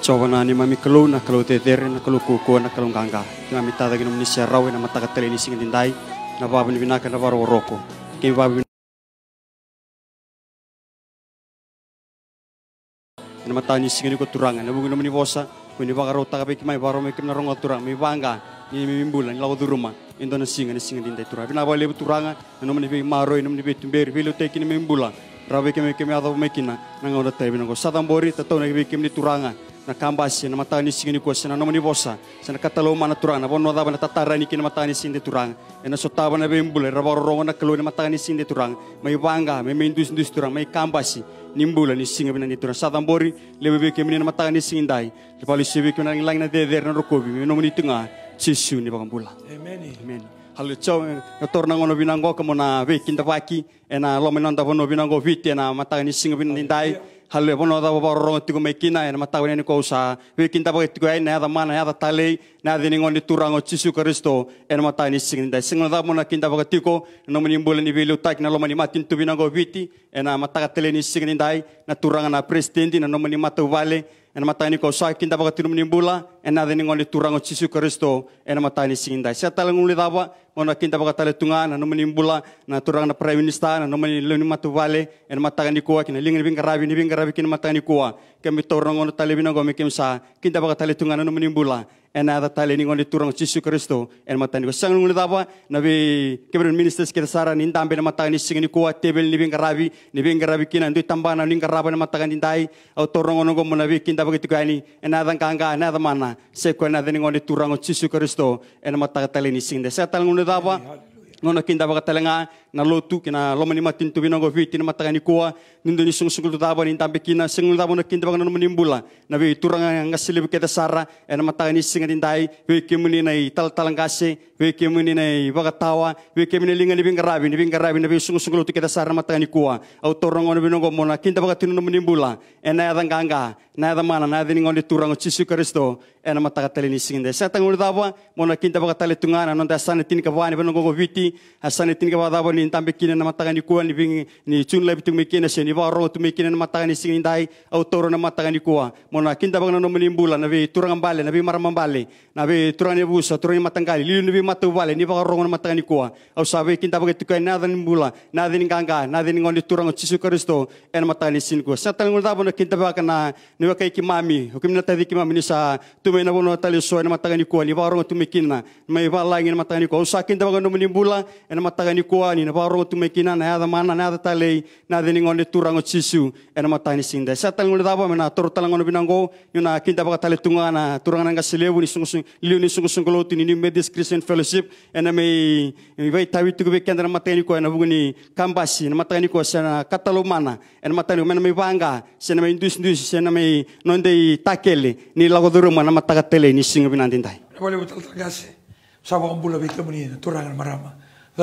Chogona ni mami kelu na kelu teteri na kelu kuku na kelu gangga. Kami mita lagi ni serau ya na mata katel ini sing tindai na babu ni binaka baru roko. Kami babu na mata ni sing ko turangan na bugun ni bosa. kini baka rota kape kimai baru mekim na rongo turang mi bangga ni mimbulan lau tu rumah. Indo na singa ni singa tindai turang. Bina bale turangan na nomini bi maroi nomini bi tumberi bi lu tekin mimbulan. Rabi kemi kemi atau mekina na ngau na tebi na ko sadam bori tatau na kemi turangan na kambasi na matani singi ni kosi na nomoni vosa sana katalo mana turanga bonno dava na tatarani kini matani ni turanga ena sotaba na bembule rabaro rongo na ni matani ni turanga mai banga mai indus indus turanga mai kambasi nimbula ni singa bina ni turanga sadambori lebebe kemini na matani singi dai lepalu sebe kemina ngilang na deder na rokobi mai nomoni tunga cisu ni bagambula amen amen halu chau na torna ngono binango kamona vekinda vaki ena lomenanda vono binango viti ena matani singa bina ni dai halle bono da ba ro tigo me kina en mata wen ko sa we kinta ta ba ai na da mana ya da tale na dini ngon di turango oh, cisu kristo en mata ni sing da sing da mona kinta ta ba tigo no mani mbol ni bilu tak na lo mani matin tu viti en mata ka tele ni sing dai na turanga na presidenti na no mani mata vale ena matani ko sa kinda baga tinu menimbula ena deni ngoli turango cisu kristo ena matani sinda sia tala nguli dawa ona kinta baga tale tunga na no menimbula na turang na prime minister na matu vale ena matani ko kina lingin bing rabi ni bing rabi kina matani ko kemi torang ona tale bina go mekim sa kinda baga tale tunga na ena da tale ni ngoni turang Yesus Kristo en matani ko sang ngoni daba na be kebren ministers ke sara ni ndambe na matani singni kuat tebel ni bing rabi ni bing rabi kina ndu tambana ni ngaraba na matani ndai au torong ngono go mona be kinda bagitu kani ena da kanga ena mana se ko ena da ngoni turang Yesus Kristo en mataka tale ni de se tal ngoni daba nona kinda baka telenga, na lotu kina loma ni matin tu binongo vi tin mataga ni kua nindo ni sung sungul tabo ni tambe kina sungul daba na kinda baka na menimbula na vi turanga nga silib keta sara ena mataga ni singa tindai vi kemuni na i tal talang kase vi kemuni na i baka tawa vi kemuni linga ni binga rabi ni binga rabi na vi sung sungul tu keda sara mataga ni kua au toranga na binongo mona kinda baka tin e na menimbula ena ada nganga na ada mana na ada ni ngoni turanga cisu kristo ena mataga tali ni singa dai sa tangul mona kinda baka tali tungana nonda sana tini kavani binongo viti ni asane tin gaba dabo ni tambe kina na mataga ni kuwa ni bing ni chun labi tu mekina se ni tu mekina na mataga ni sing dai au toro na mataga ni kuwa mona kinda bang na no menimbula na turang bale na be maram bale na be turang ni busa turang ni matanggali lilu ni be matu bale ni baro na mataga ni kuwa au sabe kinda bang tu kai nada ni bula nada ni ganga nada ni ngoni turang chisu kristo en mataga ni kuwa sa ngol dabo na kinda bang na ni kai kimami mami hukim na tadi kimami mami ni sa tu me na bono tali so na mataga ni kuwa ni tu mekina me ba langin mataga ni kuwa sa kinda bang no menimbula tua e ena matagani koa ni na baro tu mekina na ada mana na ada talei na de ningon de turango sisu ena matani sinda sa tal ngol daba mena tor binango yuna kinta baka tale tunga na turanga nga selebu ni sung liu ni ni medis christian fellowship ena me e mei vai tawi tu be kendra matagani koa na buguni kambasi na matagani koa sena katalomana ena matagani mena me banga sana me indus indus sena me nonde takele ni lagoduru mana tele ni singa binandintai Boleh e betul terima kasih. Sabang bula bikin ini, turangan marama.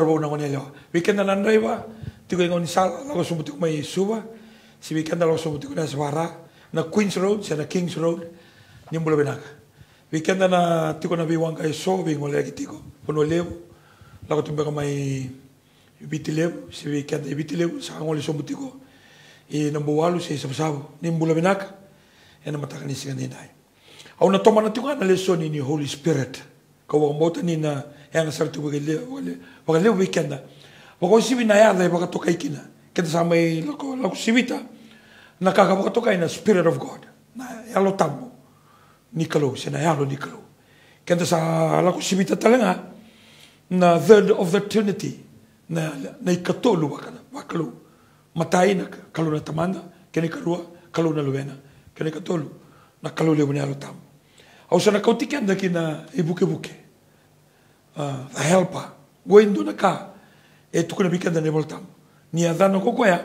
Lorbo Cornelio. Weekend na nanday tigo Tigoy ng unisal, ako sumuti ko may suba. Si weekend na ako sumuti ko na sa na Queen's Road, sa na King's Road, niyong bulo binaka. Weekend na tigo na biwang kayo so, bingol lagi tiko. Puno levo, lako tumbe ko may ibitilevo, si weekend ibitilevo, sa kang uli sumuti ko. I nambuwalo sa isabsabo, niyong bulo binaka. Yan ang matakanisig kanina. Aw na toman na tiko na lesson ni Holy Spirit. كوغمبوت نينا يعني سرتو بغلي بغلي ويكندا بغو سيبينا ياردا بغا توكاي كينا كده سامي لكو لكو سيبيتا نكاكا بغا توكاي نا سبيريت اوف جود يالو تامو نيكلو سينا يالو نيكلو كده سا لكو سيبيتا تالنا na third of the trinity na na ikatolu wakana wakalu matai na kalu na tamanda kene kalua kalu na luena kene katolu na kalu le bunalo tamu ausana kautiki anda kina e bukebuke uh, a helpa goi nduna ka e tukuna bika anda ne voltamo ni adano kokoya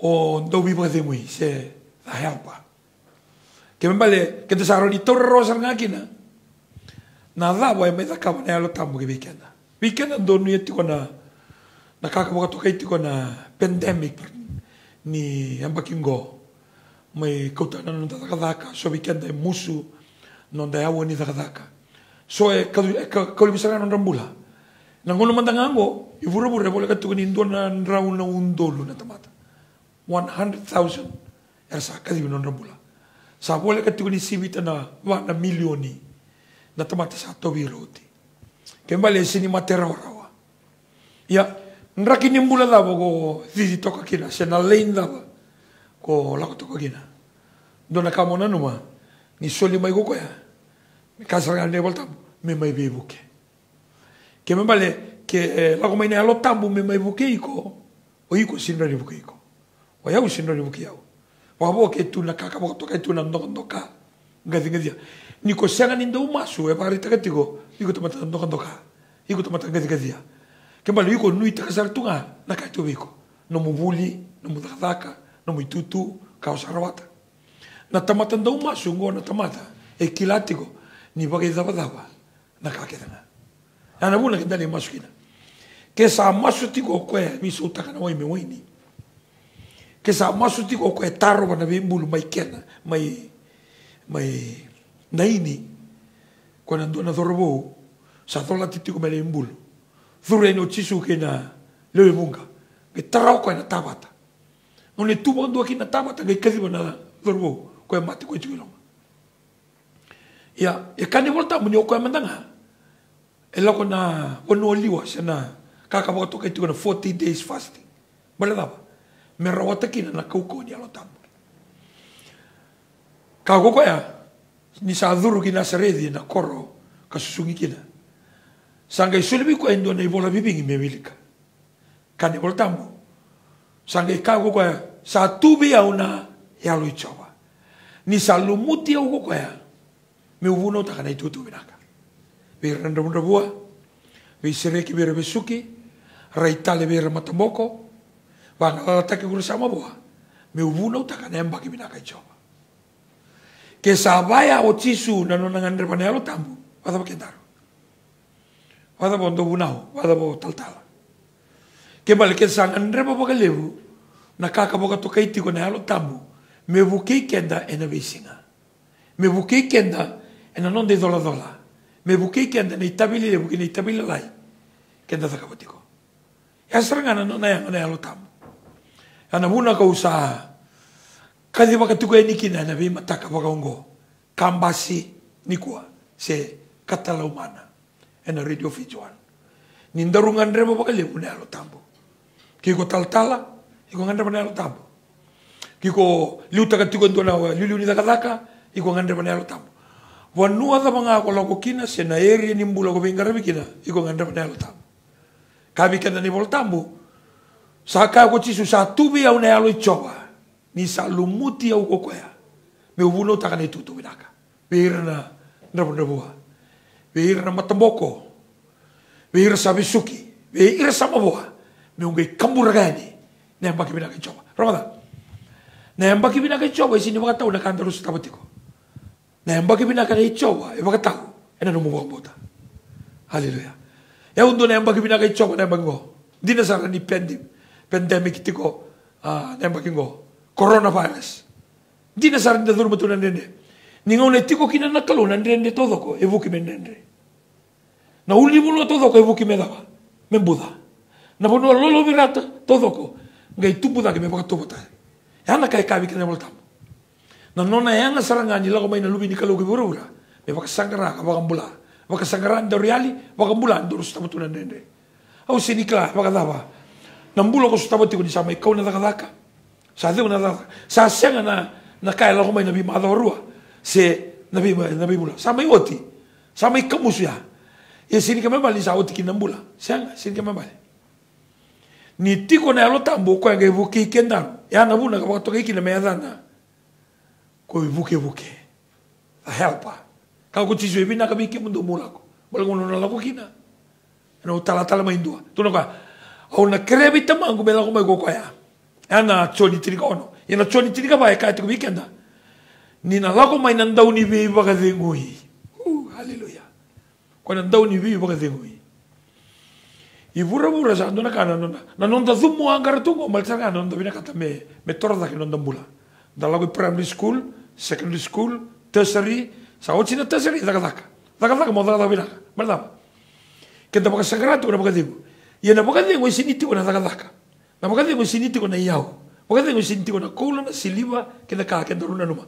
o ndou bibo demui se a helpa que me vale que te saroni torre rosa ngakina na dabo e me da kama ne alotambo ke bikenda bikenda ndonu yetiko na ka kaka boka tokai tiko na pandemic ni ambakingo me coutaram da Zagadaka, só weekend é musu, não da água ni Zagadaka. Só é e calibisara e não rambula. Nangono mandangango, e vuru burre bole katu ni ndo na raun na undolo na tamata. 100,000 ersa kadi non rambula. Sa bole katu ni sibita na wa na milioni na tamata sa tobi roti. Kembali e sini matera orawa. Ya, nrakini mbula davo go, zidi toka kina, sena lein davo kolako tokogina ndo na kamona numa ni soli mai go koya me kasara ngande volta mi mai be buke ke me bale ke eh, la ko mai ne alo tambu mi mai buke iko o iko sinro ni buke iko o ya usinro ni buke ya wa bo ke tu na kaka bo toka tu na ndoko ndoka ngazi ngazi ni ko sanga ni ndo masu e bari taka tigo iko to mata ndoko ndoka iko to mata ngazi ngazi ke bale iko nui taka sartunga na ka tu biko no mubuli no mudhaka na muitutu kaosarawata na tamata ndau macungo na tamata e kilatigo ni e bagethavathava na kakethana na nabu e na kendani masukina kesa masutigo kwe misutaka na waime waini kesa ko kwe taro bana bimbulu maikena mai kena mai mai naini kwa nandu na zorbo sa thola titiko mele bimbulu thureni ochisu kena lewe munga ke tarau ko na tabata unetuma ndu akina tama tanga ikaziba na zorbo kwa mati kwa chilo ya ya kani volta munyo kwa mandanga ela kona wonoliwa sana kaka boto kai tu 40 days fasting bala daba me rawata kina na kauko ni alotam ka ko ya ni sa dhuru kina seredi na koro kasusungi kina sanga isulbi ko endo na ibola bibingi mewilika kani voltambo sanga ikago kwa ya satube ya yalo ichawa ni salumuti au ya. me uvuno takana itutu binaka be bua. be sereki be rebesuki raitale be rematamoko bangala take kuru sama bua. me uvuno takana ki binaka coba, ke sabaya otisu nanonangan alo tambu wada bakendaro wada bondo bunau, wada bo taltala ke balke andre rebo lebu, na kaka boka toka iti halo tamu, me buke kenda ena visinga. Me buke kenda ena non de dola dola. Me buke kenda na itabili de buke itabili lai. Kenda takapatiko. Ya serangana non naya ngana halo tamu. Ana muna ka usaha. Kadi baka tuko eni ya kina na bima taka ungo. Kambasi nikua se katala umana. Ena radio fijuan. Nindarungan rebo baka lebu na halo tamu. Kiko taltala. Tala iko ngandra manalo ya tambo kiko ka tiko ndona wa liuli takataka iko ngandra manalo ya tambo vanua sa mga ko lako kina sena eri ya ni mbula ko bikina iko ngandra manalo tambo kabi kenda ni voltambo saka ko chisu sa tubi au na alo lumuti ni lumuti au kokoya me uvuno ni tutu binaka pirna ndra ndra veir na matamboko, veir sa bisuki, veir sa maboa, kambura gani. nemba kibina kaichoba ramadan nemba kibina kaichoba isini wakatawu nakandarusu tabatiko nemba kibina kaichoba ibakatawu ena numubombota haleluya eundo nemba kibina kaichoba nemba kingo dina sara ni pandem pandemic tiko ah, nemba kingo coronavirus dina sara ni dhulma tunanende ningo ne tiko kina nakalo nanende todoko evuki menende na ulimulo todoko evuki medaba membuda na bono lolo virata todoko ngai tupu na me baka tobo ta ya na kai kabi kena bolta na nona yang saranga ni lago mai na lubi ni kalau buru lah. me baka sangara ka baka bula baka sangara ndoriali baka bula ndurus tabu tuna ndende au sinikla baka daba na mbulo ko tabu tiko di sama ikau na daka daka sa deu na daka sa sianga na na kai lago mai na bi ma rua se na bi na bula sama ioti sama ikamusu ya ya sini kami balik sa oti nambula. sianga sini kami balik ni tiko na yalo tambuko yanga evuke ikendano yana bunaka a ikilema yathana koivukevuke ahelpa kakutizwa ebinaka biki mundu mulako balagononalakokina na lako kina na utala utalatala maindua tunaka auna kere bitamangu belako maigokoya yana tsonitirika ono yana tsonitirika baekatiko ni na lako maina ndau ni bei bakazengoi uh, haleluya kwana ndau ni bei bakazengoi iburabura sa ndona kana nona na nonda zumu angara tungo malsanga nonda bina kata me me torda ke nonda mbula dala go primary school secondary school tertiary sa ochina tertiary daga daga daga daga mo daga bina berda ke da baka sagratu e na baka digo ye na baka digo siniti ko na daga daga na baka digo siniti ko na yao baka digo siniti ko na kola na siliva ke da ke doruna numa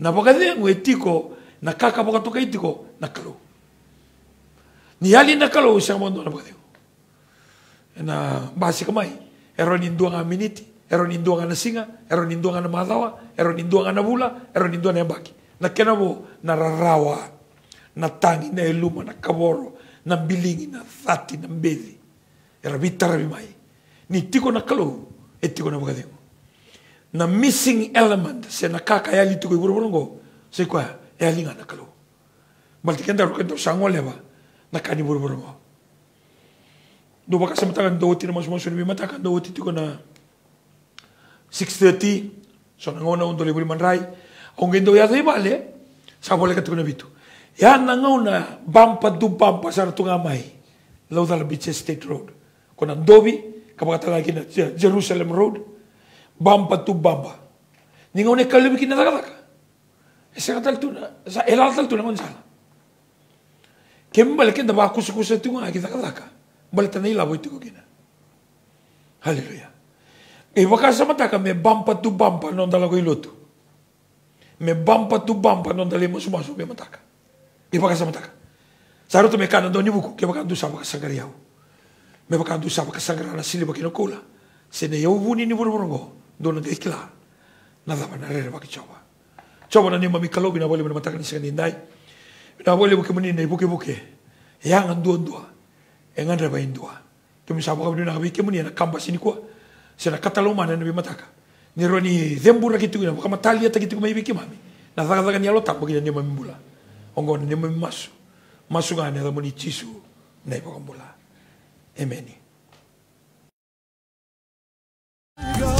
na baka digo etiko na kaka baka toka itiko na kalu ni ali na kalu sa mo na baka digo na basi kamai ero ninduanga miniti ero ninduanga na singa ero ninduanga na madawa ero ninduanga na bula ero ninduanga na baki na kenavo na rarawa na tangi na eluma na kaboro na bilingi na thati na mbedhi era vitaravi mai ni tiko na kalou e tiko na vakadingo na missing element se na kaka yali tiko i vuruvurongo se kua e alinga na kalou baltikenda rukenda usangoleva na kani vuruvurongo do wakasa mataka do oti na masumasuan mi matakan do tu tiko na 6.30 so nangona undo libri manrai onge ndo ya zai bale sa bole ka tukuna bitu ya na, bampa du bampa sar tunga mai lauda beach state road kona dobi kapakata lagi na jerusalem road bampa tu bampa ninga une kalbi bikin taka taka esa eh, tu na, sa elal tu tuna monsala kembali kenda ba kusa kusa tunga kita taka Balitanay labo iti kukina. Haleluya. E wakasa mataka, me bampa tu bampa non dalago iloto. Me bampa tu bampa non dalimo sumasu me mataka. E mataka. Saruto me kana doni buku, ke wakandu sa baka sangariyaw. Me wakandu sa baka sangarana sili baki nukula. kula. Se ne yau vuni ni vuru vurungo, dono ke ikila. Nada ma narere baki chawa. Chawa na nima mi kalobi na wali mataka ni sikandindai. Na wali buke muni na ibuke buke. Yangan duan duan. engana ba indua kemi sabu kabu na kabi kemu ni na kamba sini kwa sena kataloma na nabi mataka ni roni zembura kitu ina kama talia takitu kuma ibi kimami na zaka zaka ni alota kwa kina nyema mbula ongo ni nyema masu masu ga ne zamuni chisu na ibo kambula emeni Go.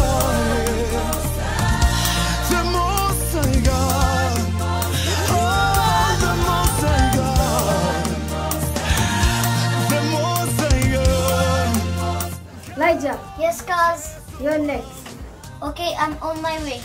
Elijah. Yes, Kaz. You're next. Okay, I'm on my way.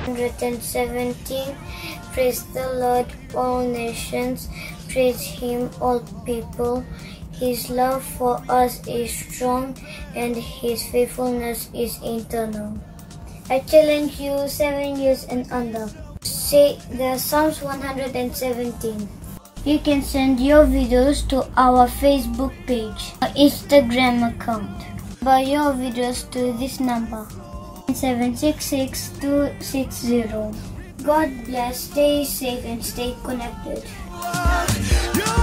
Hundred and seventeen. Praise the Lord, all nations praise him, all people. His love for us is strong and his faithfulness is eternal. I challenge you, seven years and under. Say the Psalms 117. You can send your videos to our Facebook page or Instagram account. By your videos to this number 766260. God bless, stay safe and stay connected. Yeah.